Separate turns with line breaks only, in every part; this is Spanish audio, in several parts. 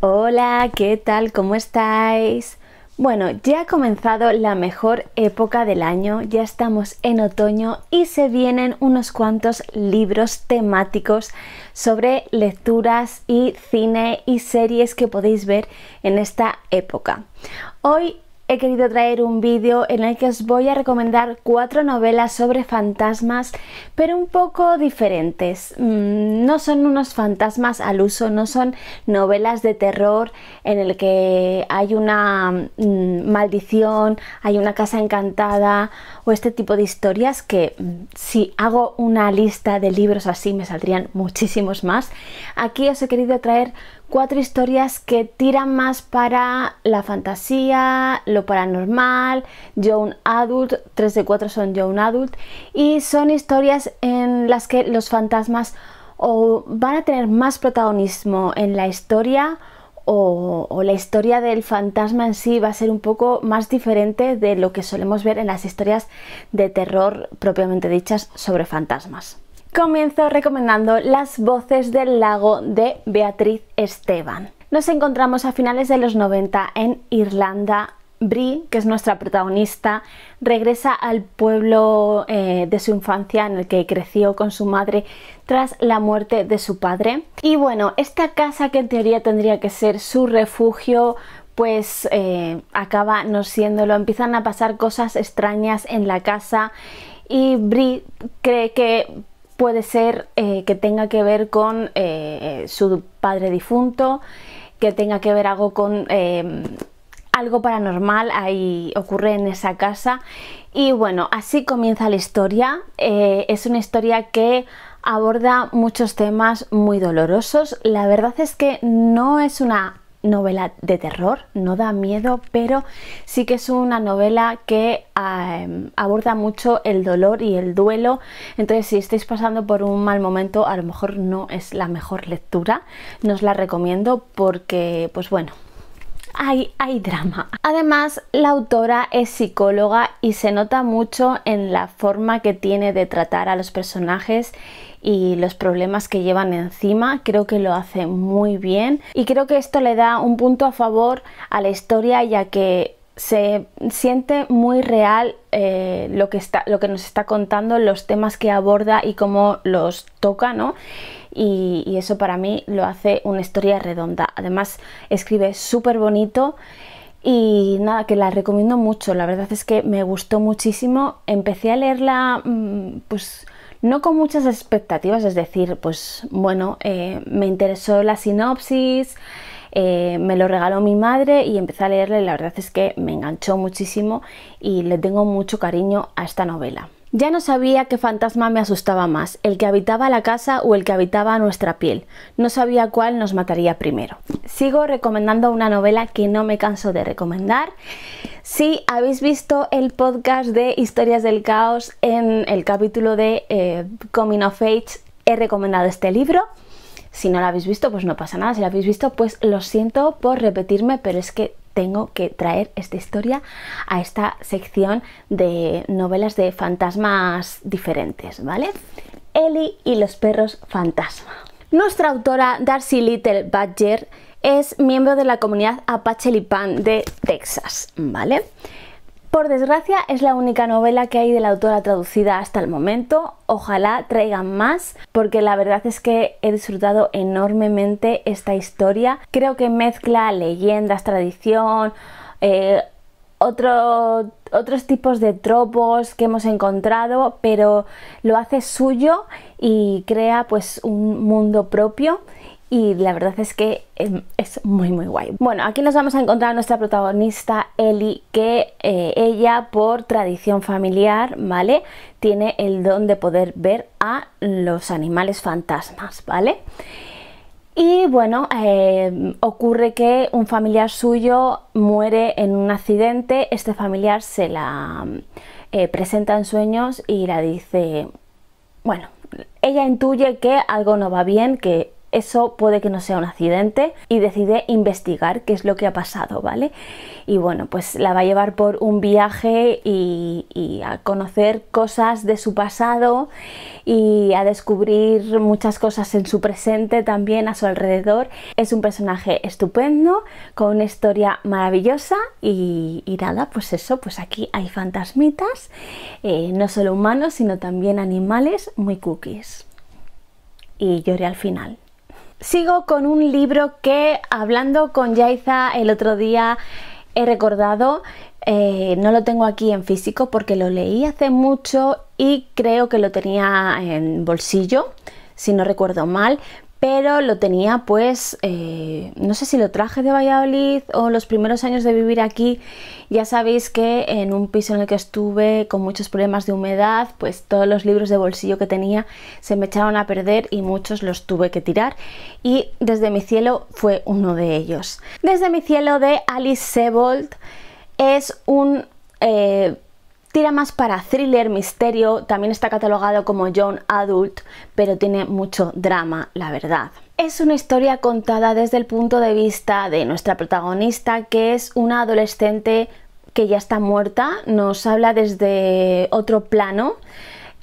Hola, ¿qué tal? ¿Cómo estáis? Bueno, ya ha comenzado la mejor época del año, ya estamos en otoño y se vienen unos cuantos libros temáticos sobre lecturas y cine y series que podéis ver en esta época. Hoy he querido traer un vídeo en el que os voy a recomendar cuatro novelas sobre fantasmas, pero un poco diferentes. Mm, no son unos fantasmas al uso, no son novelas de terror en el que hay una mm, maldición, hay una casa encantada o este tipo de historias que mm, si hago una lista de libros así me saldrían muchísimos más. Aquí os he querido traer cuatro historias que tiran más para la fantasía, paranormal, young adult, 3 de 4 son young adult y son historias en las que los fantasmas o van a tener más protagonismo en la historia o, o, la historia del fantasma en sí va a ser un poco más diferente de lo que solemos ver en las historias de terror propiamente dichas sobre fantasmas. Comienzo recomendando Las voces del lago de Beatriz Esteban. Nos encontramos a finales de los 90 en Irlanda Bri, que es nuestra protagonista, regresa al pueblo eh, de su infancia en el que creció con su madre tras la muerte de su padre. Y bueno, esta casa que en teoría tendría que ser su refugio, pues eh, acaba no siéndolo. Empiezan a pasar cosas extrañas en la casa y Bri cree que puede ser eh, que tenga que ver con su padre difunto, que tenga que ver algo con algo paranormal ahí ocurre en esa casa. Y bueno, así comienza la historia. Eh, es una historia que aborda muchos temas muy dolorosos. La verdad es que no es una novela de terror, no da miedo, pero sí que es una novela que em, aborda mucho el dolor y el duelo. Entonces, si estáis pasando por un mal momento, a lo mejor no es la mejor lectura. No os la recomiendo porque, pues bueno, hay, drama. Además, la autora es psicóloga y se nota mucho en la forma que tiene de tratar a los personajes y los problemas que llevan encima. Creo que lo hace muy bien y creo que esto le da un punto a favor a la historia ya que se siente muy real eh, lo, que está, lo que nos está contando, los temas que aborda y cómo los toca, ¿no? Y, y eso para mí lo hace una historia redonda. Además, escribe súper bonito y nada, que la recomiendo mucho. La verdad es que me gustó muchísimo. Empecé a leerla, mm, pues no con muchas expectativas, es decir, pues bueno, eh, me interesó la sinopsis, eh, me lo regaló mi madre y empecé a leerle, la verdad es que me enganchó muchísimo y le tengo mucho cariño a esta novela. Ya no sabía qué fantasma me asustaba más, el que habitaba la casa o el que habitaba nuestra piel. No sabía cuál nos mataría primero. Sigo recomendando una novela que no me canso de recomendar si habéis visto el podcast de Historias del Caos en el capítulo de eh, Coming of Age, he recomendado este libro. Si no lo habéis visto, pues no pasa nada. Si lo habéis visto, pues lo siento por repetirme, pero es que tengo que traer esta historia a esta sección de novelas de fantasmas diferentes, ¿vale? Ellie y los perros fantasma. Nuestra autora Darcy Little Badger es miembro de la comunidad Apache Lipan de Texas, ¿vale? Por desgracia es la única novela que hay de la autora traducida hasta el momento. Ojalá traigan más porque la verdad es que he disfrutado enormemente esta historia. Creo que mezcla leyendas, tradición, eh, otros tipos de tropos que hemos encontrado, pero lo hace suyo y crea pues un mundo propio y la verdad es que em, es muy muy guay. Bueno, aquí nos vamos a encontrar a nuestra protagonista Ellie, que eh, ella por tradición familiar, ¿vale? Tiene el don de poder ver a los animales fantasmas, ¿vale? Y bueno, em, ocurre que un familiar suyo muere en un accidente, este familiar se la eh, presenta en sueños y la dice, bueno, ella intuye que algo no va bien, que eso puede que no sea un accidente y decide investigar qué es lo que ha pasado, ¿vale? Y bueno, pues la va a llevar por un viaje y, a conocer cosas de su pasado y a descubrir muchas cosas en su presente también a su alrededor. Es un personaje estupendo, con una historia maravillosa y, nada, pues eso, pues aquí hay fantasmitas, eh, no solo humanos, sino también animales muy cookies. Y lloré al final. Sigo con un libro que hablando con Yaiza el otro día he recordado, eh, no lo tengo aquí en físico porque lo leí hace mucho y creo que lo tenía en bolsillo, si no recuerdo mal, pero lo tenía pues, eh, no sé si lo traje de Valladolid o los primeros años de vivir aquí, ya sabéis que en un piso en el que estuve con muchos problemas de humedad, pues todos los libros de bolsillo que tenía se me echaron a perder y muchos los tuve que tirar y Desde mi cielo fue uno de ellos. Desde mi cielo de Alice Sebold es un... Eh, tira más para thriller, misterio, también está catalogado como young adult, pero tiene mucho drama, la verdad. Es una historia contada desde el punto de vista de nuestra protagonista, que es una adolescente que ya está muerta, nos habla desde otro plano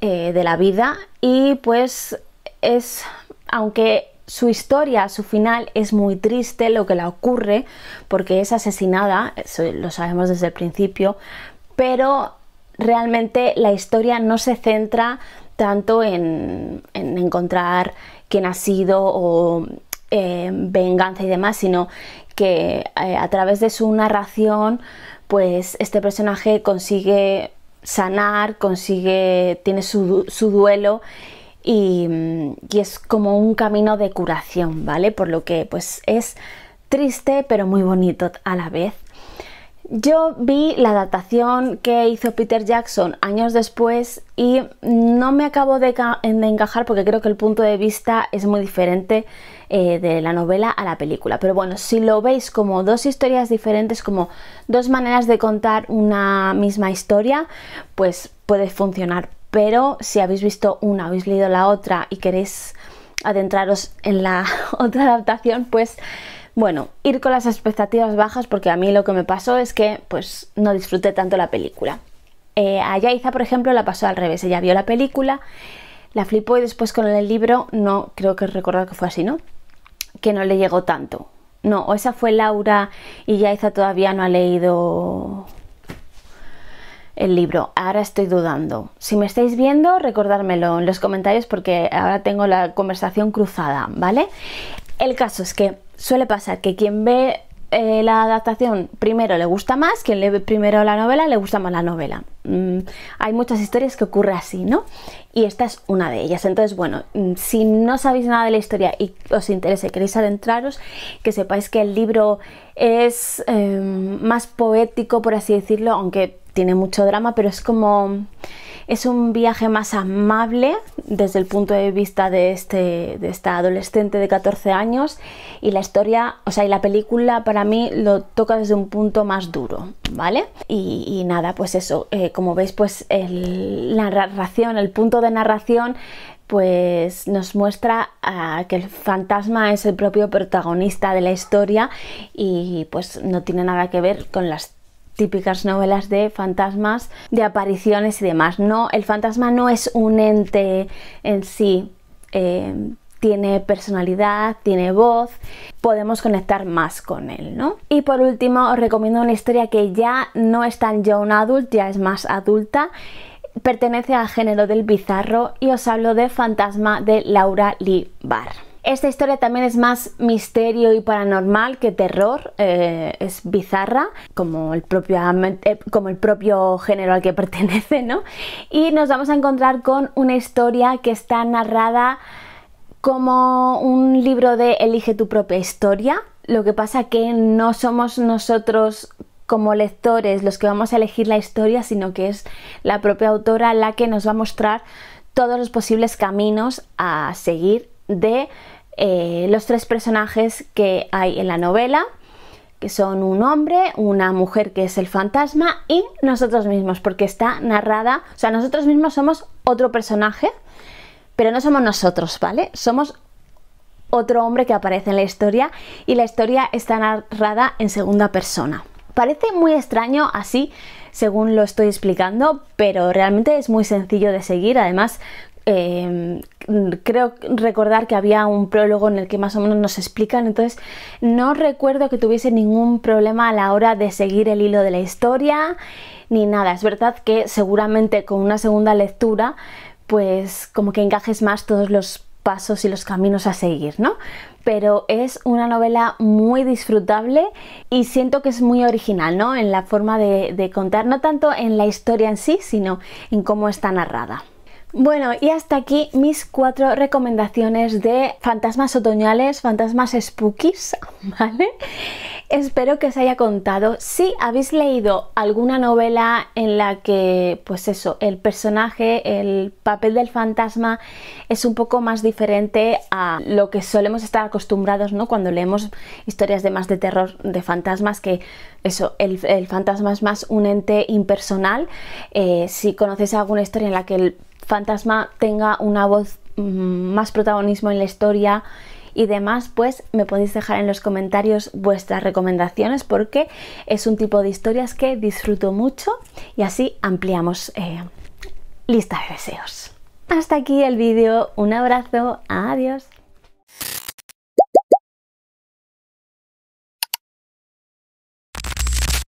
eh, de la vida y pues es, aunque su historia, su final es muy triste lo que le ocurre porque es asesinada, lo sabemos desde el principio, pero realmente la historia no se centra tanto en, encontrar quién ha sido o eh, venganza y demás, sino que eh, a través de su narración, pues este personaje consigue sanar, consigue, tiene su, duelo y, y, es como un camino de curación, ¿vale? Por lo que pues es triste pero muy bonito a la vez. Yo vi la adaptación que hizo Peter Jackson años después y no me acabo de, encajar porque creo que el punto de vista es muy diferente eh, de la novela a la película. Pero bueno, si lo veis como dos historias diferentes, como dos maneras de contar una misma historia, pues puede funcionar. Pero si habéis visto una, habéis leído la otra y queréis adentraros en la otra adaptación, pues bueno, ir con las expectativas bajas porque a mí lo que me pasó es que pues no disfruté tanto la película. Eh, a Yaiza, por ejemplo, la pasó al revés. Ella vio la película, la flipó y después con el libro, no creo que recordar que fue así, ¿no? Que no le llegó tanto. No, o esa fue Laura y Yaiza todavía no ha leído el libro. Ahora estoy dudando. Si me estáis viendo, recordármelo en los comentarios porque ahora tengo la conversación cruzada, ¿vale? El caso es que suele pasar que quien ve eh, la adaptación primero le gusta más, quien ve primero la novela le gusta más la novela. Mm, hay muchas historias que ocurre así, ¿no? Y esta es una de ellas. Entonces, bueno, mm, si no sabéis nada de la historia y os interesa y queréis adentraros, que sepáis que el libro es em, más poético, por así decirlo, aunque tiene mucho drama, pero es como es un viaje más amable desde el punto de vista de, este, de esta adolescente de 14 años y la historia, o sea, y la película para mí lo toca desde un punto más duro, ¿vale? Y, nada, pues eso, eh, como veis, pues la narración, el punto de narración pues nos muestra ah, que el fantasma es el propio protagonista de la historia y pues no tiene nada que ver con las típicas novelas de fantasmas, de apariciones y demás. No, el fantasma no es un ente en sí. Eh, tiene personalidad, tiene voz, podemos conectar más con él, ¿no? Y por último, os recomiendo una historia que ya no es tan young adult, ya es más adulta. Pertenece al género del bizarro y os hablo de Fantasma de Laura Lee Barr. Esta historia también es más misterio y paranormal que terror, eh, es bizarra, como el, propio, eh, como el propio género al que pertenece, ¿no? Y nos vamos a encontrar con una historia que está narrada como un libro de Elige tu propia historia. Lo que pasa que no somos nosotros como lectores los que vamos a elegir la historia, sino que es la propia autora la que nos va a mostrar todos los posibles caminos a seguir de eh, los tres personajes que hay en la novela, que son un hombre, una mujer que es el fantasma y nosotros mismos, porque está narrada, o sea, nosotros mismos somos otro personaje, pero no somos nosotros, ¿vale? Somos otro hombre que aparece en la historia y la historia está narrada en segunda persona. Parece muy extraño así según lo estoy explicando, pero realmente es muy sencillo de seguir. Además, Em, creo recordar que había un prólogo en el que más o menos nos explican, entonces no recuerdo que tuviese ningún problema a la hora de seguir el hilo de la historia ni nada. Es verdad que seguramente con una segunda lectura pues como que encajes más todos los pasos y los caminos a seguir, ¿no? Pero es una novela muy disfrutable y siento que es muy original, ¿no? En la forma de contar, no tanto en la historia en sí, sino en cómo está narrada. Bueno, y hasta aquí mis cuatro recomendaciones de fantasmas otoñales, fantasmas spookies, ¿vale? Espero que os haya contado. Si habéis leído alguna novela en la que, pues eso, el personaje, el papel del fantasma es un poco más diferente a lo que solemos estar acostumbrados, ¿no? Cuando leemos historias de más de terror de fantasmas, que eso, el, fantasma es más un ente impersonal. Eh, si conocéis alguna historia en la que el fantasma tenga una voz mm, más protagonismo en la historia y demás, pues me podéis dejar en los comentarios vuestras recomendaciones porque es un tipo de historias que disfruto mucho y así ampliamos eh, lista de deseos. Hasta aquí el vídeo, un abrazo, adiós.